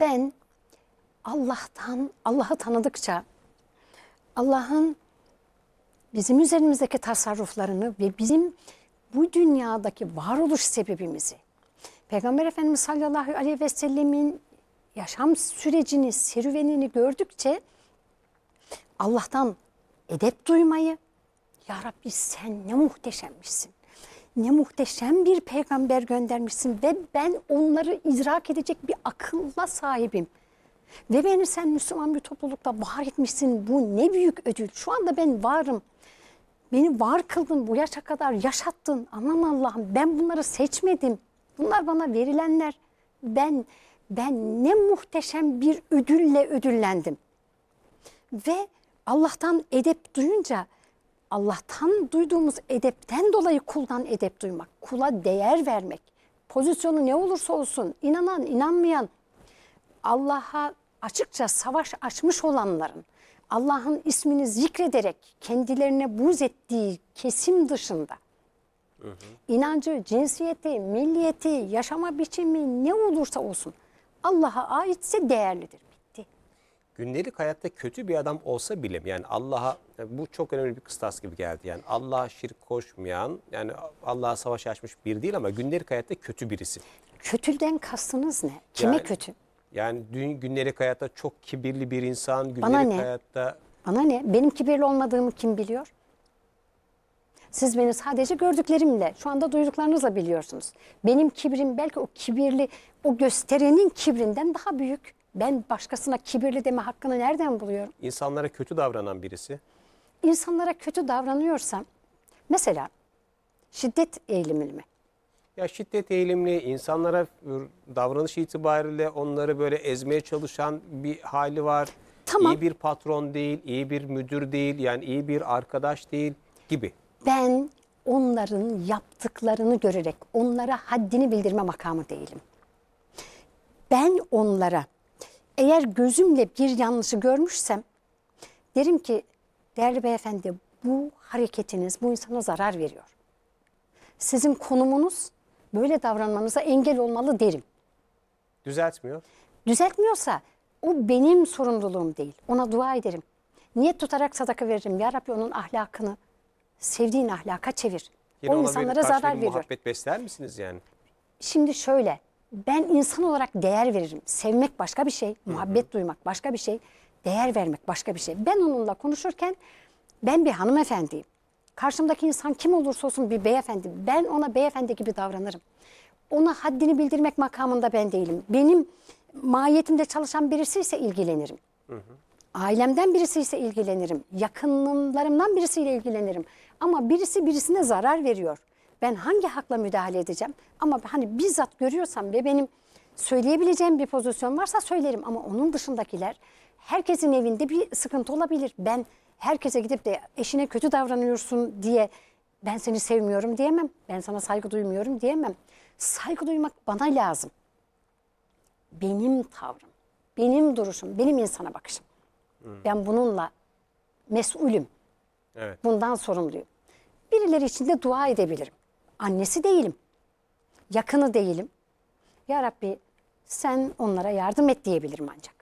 ben Allah'tan, Allah'ı tanıdıkça Allah'ın bizim üzerimizdeki tasarruflarını ve bizim bu dünyadaki varoluş sebebimizi, Peygamber Efendimiz sallallahu aleyhi ve sellemin yaşam sürecini, serüvenini gördükçe Allah'tan edep duymayı, Ya Rabbi sen ne muhteşemmişsin ne muhteşem bir peygamber göndermişsin ve ben onları idrak edecek bir akılla sahibim. Ve beni sen Müslüman bir toplulukta var etmişsin. Bu ne büyük ödül. Şu anda ben varım. Beni var kıldın, bu yaşa kadar yaşattın. Aman Allah'ım ben bunları seçmedim. Bunlar bana verilenler. Ben ben ne muhteşem bir ödülle ödüllendim. Ve Allah'tan edep duyunca Allah'tan duyduğumuz edepten dolayı kuldan edep duymak, kula değer vermek, pozisyonu ne olursa olsun inanan, inanmayan, Allah'a açıkça savaş açmış olanların, Allah'ın ismini zikrederek kendilerine buz ettiği kesim dışında hı hı. inancı, cinsiyeti, milliyeti, yaşama biçimi ne olursa olsun Allah'a aitse değerlidir gündelik hayatta kötü bir adam olsa bile yani Allah'a bu çok önemli bir kıstas gibi geldi. Yani Allah'a şirk koşmayan yani Allah'a savaş açmış bir değil ama gündelik hayatta kötü birisi. Kötüden kastınız ne? Kime yani, kötü? Yani dün gündelik hayatta çok kibirli bir insan gündelik Bana ne? hayatta. Bana ne? Benim kibirli olmadığımı kim biliyor? Siz beni sadece gördüklerimle, şu anda duyduklarınızla biliyorsunuz. Benim kibrim belki o kibirli, o gösterenin kibrinden daha büyük. Ben başkasına kibirli deme hakkını nereden buluyorum? İnsanlara kötü davranan birisi. İnsanlara kötü davranıyorsam mesela şiddet eğilimli mi? Ya şiddet eğilimli insanlara davranış itibariyle onları böyle ezmeye çalışan bir hali var. Tamam. İyi bir patron değil, iyi bir müdür değil, yani iyi bir arkadaş değil gibi. Ben onların yaptıklarını görerek onlara haddini bildirme makamı değilim. Ben onlara eğer gözümle bir yanlışı görmüşsem derim ki değerli beyefendi bu hareketiniz bu insana zarar veriyor. Sizin konumunuz böyle davranmanıza engel olmalı derim. Düzeltmiyor. Düzeltmiyorsa o benim sorumluluğum değil. Ona dua ederim. Niyet tutarak sadaka veririm. Ya Rabbi onun ahlakını sevdiğin ahlaka çevir. Yine o insanlara zarar veriyor. Muhabbet besler misiniz yani? Şimdi şöyle ben insan olarak değer veririm. Sevmek başka bir şey, muhabbet Hı -hı. duymak başka bir şey, değer vermek başka bir şey. Ben onunla konuşurken ben bir hanımefendiyim. Karşımdaki insan kim olursa olsun bir beyefendi. Ben ona beyefendi gibi davranırım. Ona haddini bildirmek makamında ben değilim. Benim mahiyetimde çalışan birisi ise ilgilenirim. Hı hı. Ailemden birisi ise ilgilenirim. Yakınlarımdan birisiyle ilgilenirim. Ama birisi birisine zarar veriyor. Ben hangi hakla müdahale edeceğim? Ama hani bizzat görüyorsam ve benim söyleyebileceğim bir pozisyon varsa söylerim. Ama onun dışındakiler herkesin evinde bir sıkıntı olabilir. Ben herkese gidip de eşine kötü davranıyorsun diye ben seni sevmiyorum diyemem. Ben sana saygı duymuyorum diyemem. Saygı duymak bana lazım. Benim tavrım, benim duruşum, benim insana bakışım. Hmm. Ben bununla mesulüm. Evet. Bundan sorumluyum. Birileri için de dua edebilirim. Annesi değilim. Yakını değilim. Ya Rabbi sen onlara yardım et diyebilirim ancak.